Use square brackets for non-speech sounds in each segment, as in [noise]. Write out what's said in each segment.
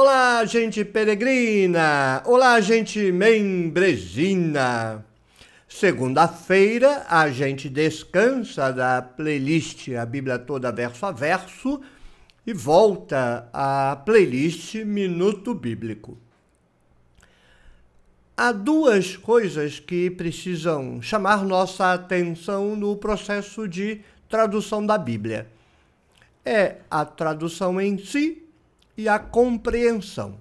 Olá, gente peregrina! Olá, gente membresina. Segunda-feira a gente descansa da playlist A Bíblia Toda Verso a Verso e volta à playlist Minuto Bíblico. Há duas coisas que precisam chamar nossa atenção no processo de tradução da Bíblia: é a tradução em si e a compreensão.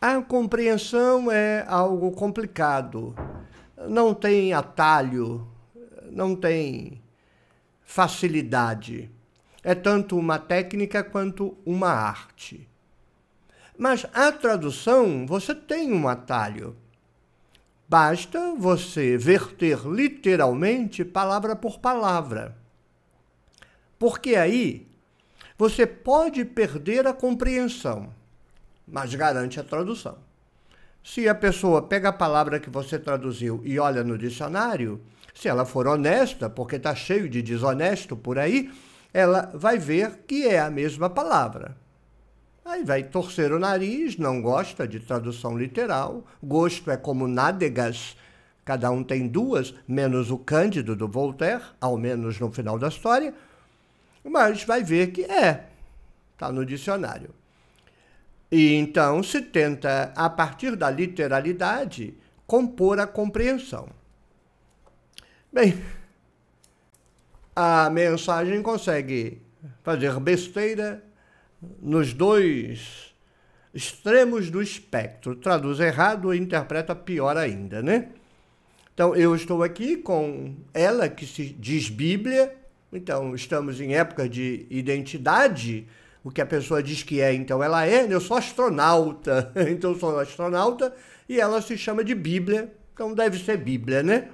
A compreensão é algo complicado, não tem atalho, não tem facilidade. É tanto uma técnica quanto uma arte. Mas a tradução, você tem um atalho. Basta você verter literalmente palavra por palavra. Porque aí você pode perder a compreensão, mas garante a tradução. Se a pessoa pega a palavra que você traduziu e olha no dicionário, se ela for honesta, porque está cheio de desonesto por aí, ela vai ver que é a mesma palavra. Aí vai torcer o nariz, não gosta de tradução literal. Gosto é como nádegas, cada um tem duas, menos o Cândido do Voltaire, ao menos no final da história mas vai ver que é, está no dicionário. E então se tenta, a partir da literalidade, compor a compreensão. Bem, a mensagem consegue fazer besteira nos dois extremos do espectro. Traduz errado e interpreta pior ainda, né? Então, eu estou aqui com ela que se diz Bíblia, então, estamos em época de identidade, o que a pessoa diz que é, então ela é. Eu sou astronauta, [laughs] então eu sou astronauta, e ela se chama de Bíblia, então deve ser Bíblia, né?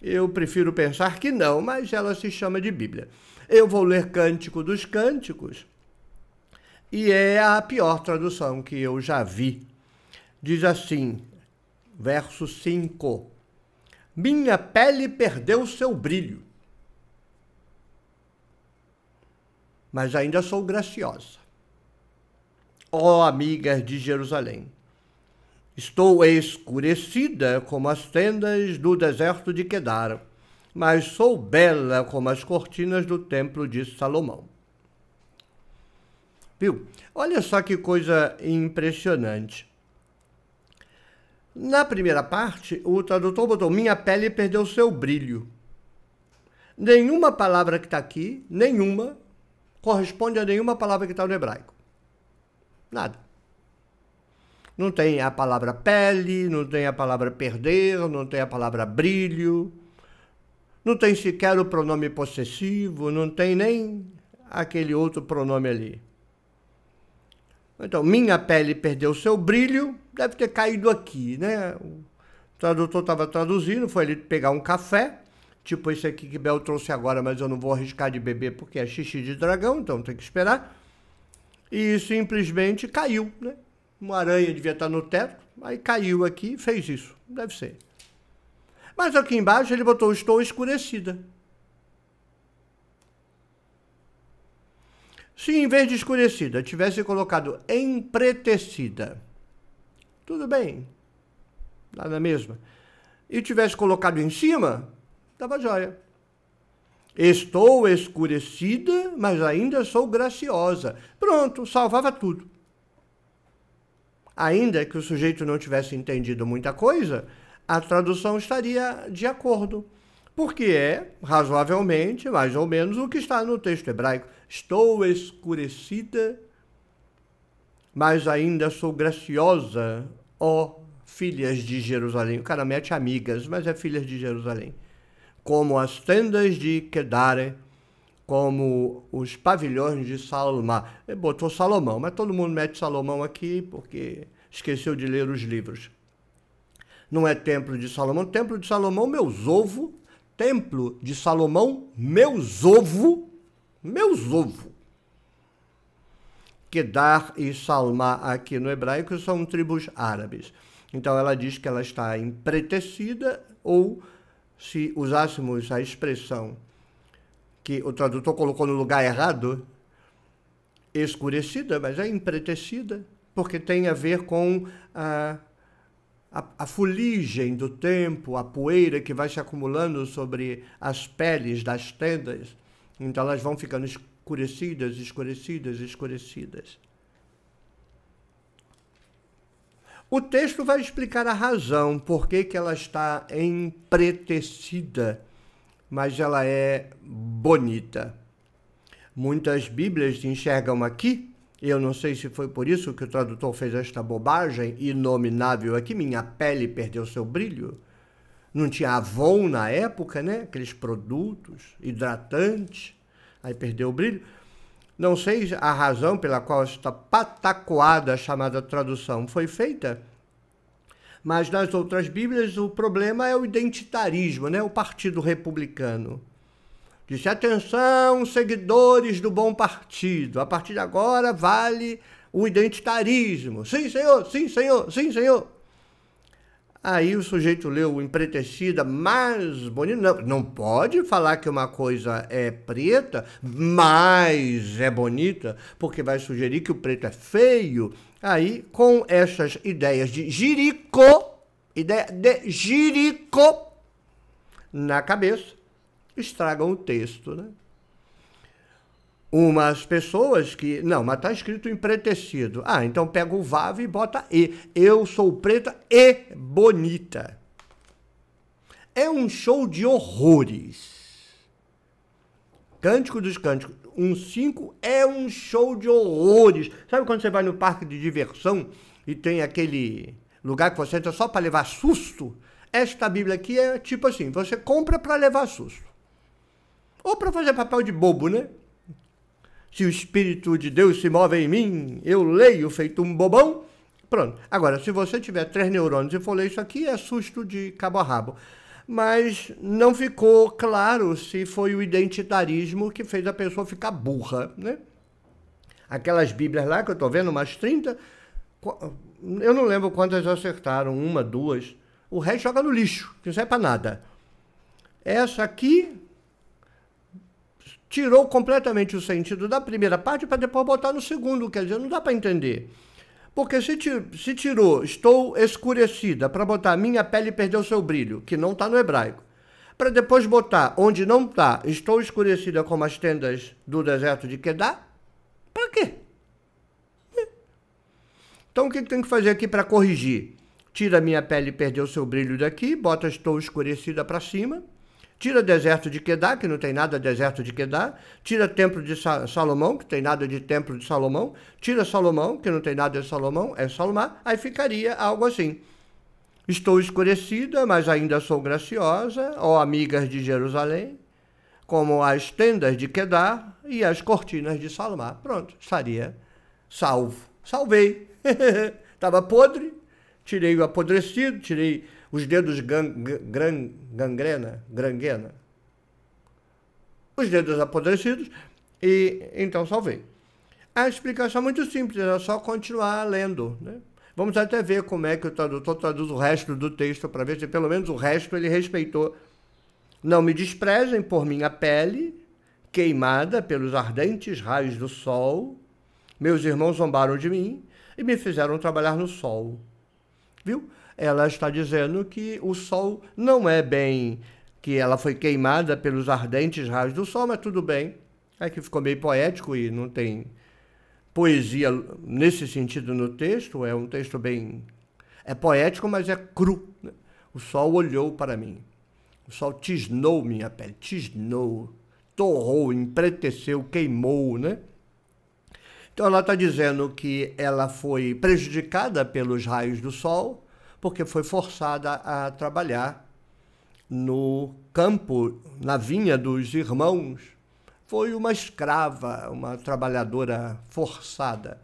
Eu prefiro pensar que não, mas ela se chama de Bíblia. Eu vou ler Cântico dos Cânticos, e é a pior tradução que eu já vi. Diz assim, verso 5: Minha pele perdeu seu brilho mas ainda sou graciosa. Ó oh, amigas de Jerusalém, estou escurecida como as tendas do deserto de Quedar, mas sou bela como as cortinas do templo de Salomão. Viu? Olha só que coisa impressionante. Na primeira parte, o tradutor botou: Minha pele perdeu seu brilho. Nenhuma palavra que está aqui, nenhuma, corresponde a nenhuma palavra que está no hebraico. Nada. Não tem a palavra pele, não tem a palavra perder, não tem a palavra brilho, não tem sequer o pronome possessivo, não tem nem aquele outro pronome ali. Então, minha pele perdeu seu brilho, deve ter caído aqui, né? O tradutor estava traduzindo, foi ele pegar um café, tipo esse aqui que Bel trouxe agora, mas eu não vou arriscar de beber porque é xixi de dragão, então tem que esperar. E simplesmente caiu, né? Uma aranha devia estar no teto, aí caiu aqui e fez isso. Deve ser. Mas aqui embaixo ele botou estou escurecida. Se em vez de escurecida tivesse colocado empretecida, tudo bem, dá na mesma. E tivesse colocado em cima, estava jóia. Estou escurecida, mas ainda sou graciosa. Pronto, salvava tudo. Ainda que o sujeito não tivesse entendido muita coisa, a tradução estaria de acordo, porque é, razoavelmente, mais ou menos o que está no texto hebraico. Estou escurecida, mas ainda sou graciosa, ó filhas de Jerusalém. O cara mete amigas, mas é filhas de Jerusalém como as tendas de Kedare, como os pavilhões de Salomão. Ele botou Salomão, mas todo mundo mete Salomão aqui porque esqueceu de ler os livros. Não é templo de Salomão, templo de Salomão, meus ovo, templo de Salomão, meus ovo, meus ovo. Kedar e Salma aqui no hebraico são tribos árabes. Então ela diz que ela está empretecida ou se usássemos a expressão que o tradutor colocou no lugar errado, escurecida, mas é empretecida, porque tem a ver com a, a, a fuligem do tempo, a poeira que vai se acumulando sobre as peles das tendas. Então elas vão ficando escurecidas, escurecidas, escurecidas. O texto vai explicar a razão por que, que ela está empretecida, mas ela é bonita. Muitas Bíblias enxergam aqui, eu não sei se foi por isso que o tradutor fez esta bobagem inominável aqui, minha pele perdeu seu brilho. Não tinha Avon na época, né? Aqueles produtos hidratantes, aí perdeu o brilho. Não sei a razão pela qual esta patacoada chamada tradução foi feita, mas nas outras Bíblias o problema é o identitarismo, né? o Partido Republicano. Disse: atenção, seguidores do bom partido, a partir de agora vale o identitarismo. Sim, senhor, sim, senhor, sim, senhor. Aí o sujeito leu o empretecida, mas bonita, Não, não pode falar que uma coisa é preta, mas é bonita, porque vai sugerir que o preto é feio. Aí, com essas ideias de jirico, ideia de jirico na cabeça, estragam o texto, né? umas pessoas que. Não, mas está escrito empretecido. Ah, então pega o VAV e bota E. Eu sou preta e bonita. É um show de horrores. Cântico dos Cânticos, um cinco é um show de horrores. Sabe quando você vai no parque de diversão e tem aquele lugar que você entra só para levar susto? Esta Bíblia aqui é tipo assim, você compra para levar susto. Ou para fazer papel de bobo, né? se o Espírito de Deus se move em mim, eu leio feito um bobão. Pronto. Agora, se você tiver três neurônios e for ler isso aqui, é susto de cabo a rabo. Mas não ficou claro se foi o identitarismo que fez a pessoa ficar burra, né? Aquelas bíblias lá que eu estou vendo, umas 30, eu não lembro quantas acertaram, uma, duas. O resto joga no lixo, que não serve para nada. Essa aqui tirou completamente o sentido da primeira parte para depois botar no segundo, quer dizer, não dá para entender. Porque se, se tirou estou escurecida para botar minha pele perdeu seu brilho, que não está no hebraico, para depois botar onde não está estou escurecida como as tendas do deserto de Quedar, para quê? Né? Então o que tem que fazer aqui para corrigir? Tira minha pele perdeu seu brilho daqui, bota estou escurecida para cima Tira deserto de Quedar, que não tem nada deserto de Quedar. Tira templo de Sa Salomão, que tem nada de templo de Salomão. Tira Salomão, que não tem nada de Salomão, é Salomar. Aí ficaria algo assim. Estou escurecida, mas ainda sou graciosa, ó amigas de Jerusalém, como as tendas de Quedar e as cortinas de Salomar. Pronto, estaria salvo. Salvei. Estava [laughs] podre, tirei o apodrecido, tirei os dedos gan, gran, gangrena, granguena, os dedos apodrecidos, e então salvei. A explicação é muito simples, era só continuar lendo. Né? Vamos até ver como é que o tradutor traduz o resto do texto para ver se pelo menos o resto ele respeitou. Não me desprezem por minha pele, queimada pelos ardentes raios do sol. Meus irmãos zombaram de mim e me fizeram trabalhar no sol. Viu? ela está dizendo que o Sol não é bem, que ela foi queimada pelos ardentes raios do Sol, mas tudo bem. É que ficou meio poético e não tem poesia nesse sentido no texto, é um texto bem. é poético, mas é cru. O Sol olhou para mim. O Sol tisnou minha pele, tisnou, torrou, empreteceu, queimou, né? Então ela está dizendo que ela foi prejudicada pelos raios do Sol porque foi forçada a trabalhar no campo, na vinha dos irmãos. Foi uma escrava, uma trabalhadora forçada.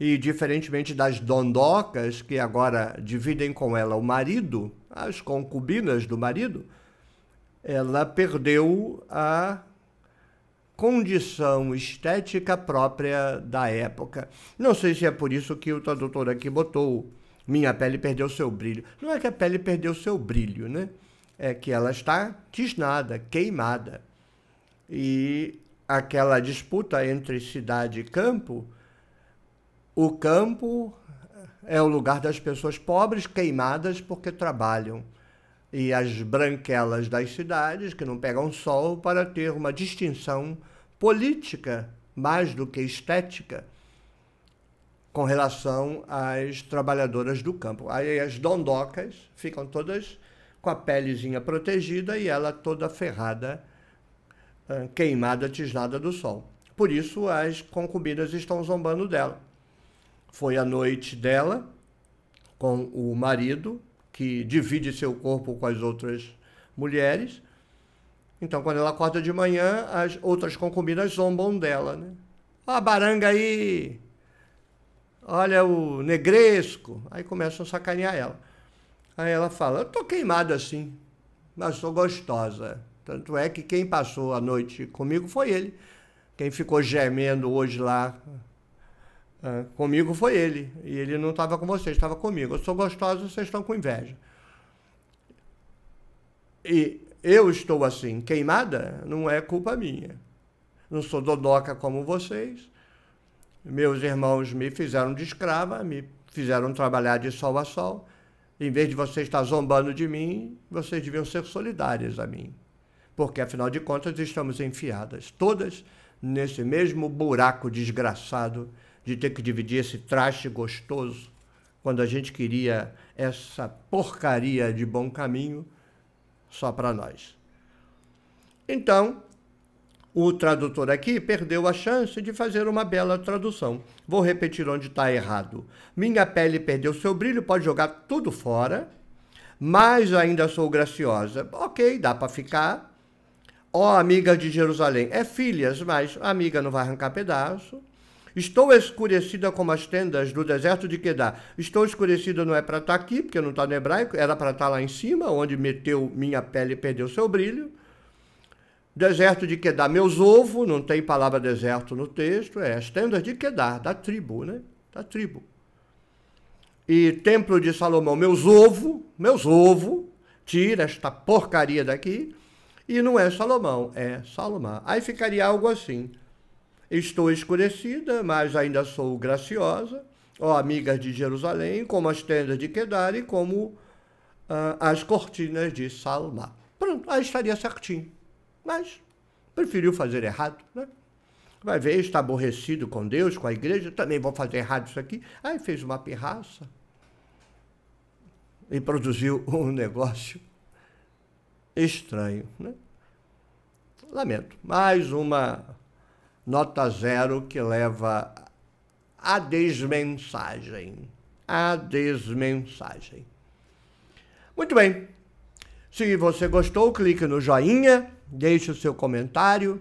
E, diferentemente das dondocas, que agora dividem com ela o marido, as concubinas do marido, ela perdeu a condição estética própria da época. Não sei se é por isso que o tradutor aqui botou minha pele perdeu seu brilho. Não é que a pele perdeu seu brilho, né? É que ela está tisnada, queimada. E aquela disputa entre cidade e campo, o campo é o lugar das pessoas pobres queimadas porque trabalham. E as branquelas das cidades que não pegam sol para ter uma distinção política mais do que estética com relação às trabalhadoras do campo. Aí as dondocas ficam todas com a pelezinha protegida e ela toda ferrada, ah, queimada, tisnada do sol. Por isso as concubinas estão zombando dela. Foi a noite dela com o marido, que divide seu corpo com as outras mulheres. Então, quando ela acorda de manhã, as outras concubinas zombam dela. Né? a baranga aí! olha o negresco. Aí começam a sacanear ela. Aí ela fala, eu tô queimada assim, mas sou gostosa. Tanto é que quem passou a noite comigo foi ele. Quem ficou gemendo hoje lá uh, comigo foi ele. E ele não estava com vocês, estava comigo. Eu sou gostosa, vocês estão com inveja. E eu estou assim, queimada, não é culpa minha. Não sou dodoca como vocês. Meus irmãos me fizeram de escrava, me fizeram trabalhar de sol a sol. Em vez de vocês estar zombando de mim, vocês deviam ser solidárias a mim. Porque, afinal de contas, estamos enfiadas todas nesse mesmo buraco desgraçado de ter que dividir esse traste gostoso quando a gente queria essa porcaria de bom caminho só para nós. Então, o tradutor aqui perdeu a chance de fazer uma bela tradução. Vou repetir onde está errado. Minha pele perdeu seu brilho, pode jogar tudo fora, mas ainda sou graciosa. Ok, dá para ficar. Ó, oh, amiga de Jerusalém, é filhas, mas a amiga não vai arrancar pedaço. Estou escurecida como as tendas do deserto de Quedar. Estou escurecida não é para estar tá aqui, porque não está no hebraico, era para estar tá lá em cima, onde meteu minha pele e perdeu seu brilho. Deserto de Quedar, meus ovos, não tem palavra deserto no texto, é as tendas de Quedar, da tribo, né? Da tribo. E Templo de Salomão, meus ovos, meus ovos, tira esta porcaria daqui. E não é Salomão, é Salomão. Aí ficaria algo assim. Estou escurecida, mas ainda sou graciosa, ó amigas de Jerusalém, como as tendas de Quedar e como ah, as cortinas de Salomão. Pronto, aí estaria certinho. Mas preferiu fazer errado, né? Vai ver, está aborrecido com Deus, com a igreja, também vou fazer errado isso aqui. Aí fez uma pirraça e produziu [laughs] um negócio estranho, né? Lamento. Mais uma nota zero que leva à desmensagem. à desmensagem. Muito bem. Se você gostou, clique no joinha Deixe o seu comentário,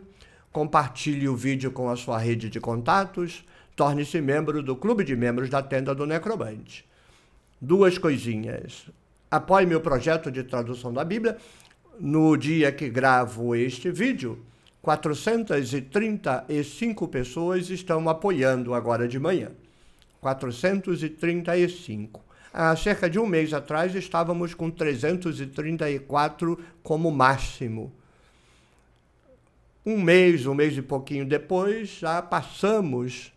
compartilhe o vídeo com a sua rede de contatos, torne-se membro do Clube de Membros da Tenda do Necromante. Duas coisinhas. Apoie meu projeto de tradução da Bíblia. No dia que gravo este vídeo, 435 pessoas estão apoiando agora de manhã. 435. Há cerca de um mês atrás estávamos com 334 como máximo. Um mês, um mês e pouquinho depois, já passamos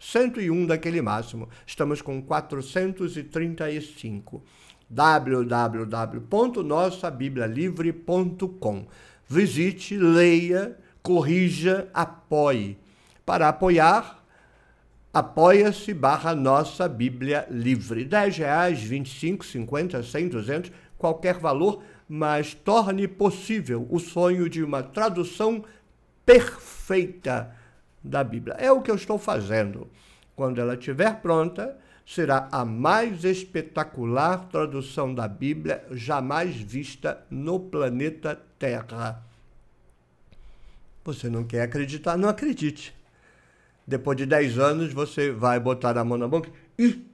101 daquele máximo. Estamos com 435. www.nossabiblialivre.com. Visite, leia, corrija, apoie. Para apoiar, apoia-se barra Nossa Bíblia Livre. 10 reais, 25, 50, 100, 200, qualquer valor, mas torne possível o sonho de uma tradução perfeita da Bíblia. É o que eu estou fazendo. Quando ela estiver pronta, será a mais espetacular tradução da Bíblia jamais vista no planeta Terra. Você não quer acreditar? Não acredite. Depois de 10 anos, você vai botar a mão na boca e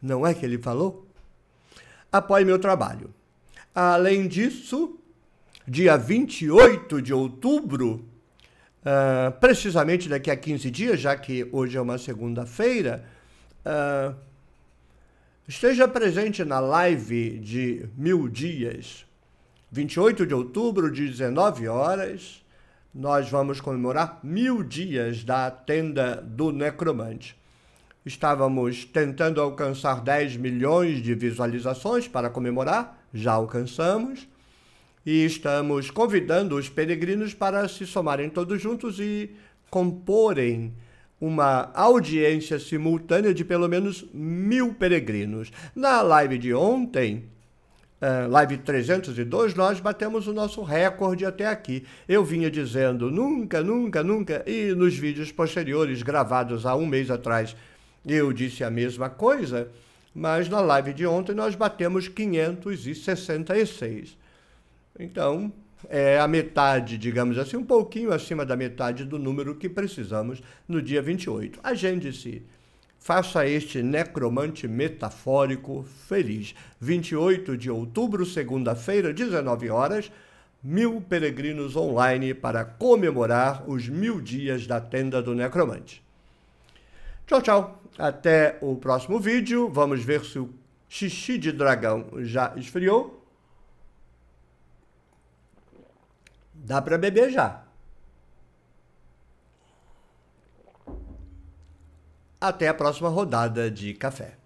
não é que ele falou? Apoie meu trabalho. Além disso, dia 28 de outubro, ah, precisamente daqui a 15 dias, já que hoje é uma segunda-feira, uh, esteja presente na live de mil dias, 28 de outubro, de 19 horas, nós vamos comemorar mil dias da tenda do necromante. Estávamos tentando alcançar 10 milhões de visualizações para comemorar, já alcançamos e estamos convidando os peregrinos para se somarem todos juntos e comporem uma audiência simultânea de pelo menos mil peregrinos. Na live de ontem, uh, live 302, nós batemos o nosso recorde até aqui. Eu vinha dizendo nunca, nunca, nunca, e nos vídeos posteriores, gravados há um mês atrás, eu disse a mesma coisa, mas na live de ontem nós batemos 566. Então, é a metade, digamos assim, um pouquinho acima da metade do número que precisamos no dia 28. Agende-se. Faça este necromante metafórico feliz. 28 de outubro, segunda-feira, 19 horas, mil peregrinos online para comemorar os mil dias da tenda do necromante. Tchau, tchau. Até o próximo vídeo. Vamos ver se o xixi de dragão já esfriou. Dá para beber já. Até a próxima rodada de café.